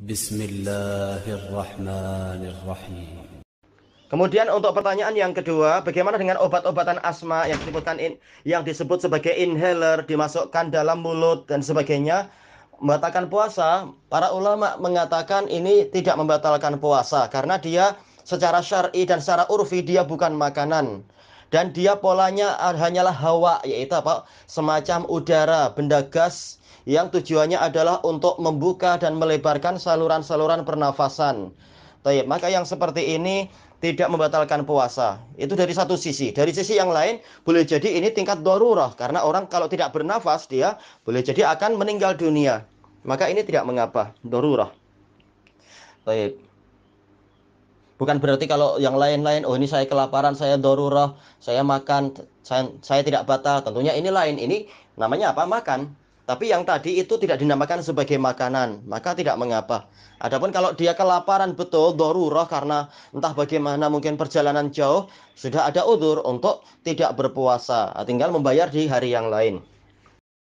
بسم الله الرحمن الرحيم Kemudian untuk pertanyaan yang kedua, bagaimana dengan obat-obatan asma yang disebutkan in, yang disebut sebagai inhaler dimasukkan dalam mulut dan sebagainya? Membatalkan puasa, para ulama mengatakan ini tidak membatalkan puasa karena dia secara syar'i dan secara urfi dia bukan makanan dan dia polanya hanyalah hawa yaitu apa semacam udara benda gas yang tujuannya adalah untuk membuka dan melebarkan saluran-saluran pernafasan. Maka yang seperti ini tidak membatalkan puasa. Itu dari satu sisi. Dari sisi yang lain boleh jadi ini tingkat darurah karena orang kalau tidak bernafas dia boleh jadi akan meninggal dunia. Maka ini tidak mengapa darurah. Baik. Bukan berarti kalau yang lain-lain, oh ini saya kelaparan, saya dorurah, saya makan, saya, saya tidak batal. Tentunya ini lain, ini namanya apa? Makan. Tapi yang tadi itu tidak dinamakan sebagai makanan, maka tidak mengapa. Adapun kalau dia kelaparan betul, dorurah karena entah bagaimana mungkin perjalanan jauh, sudah ada udur untuk tidak berpuasa, tinggal membayar di hari yang lain.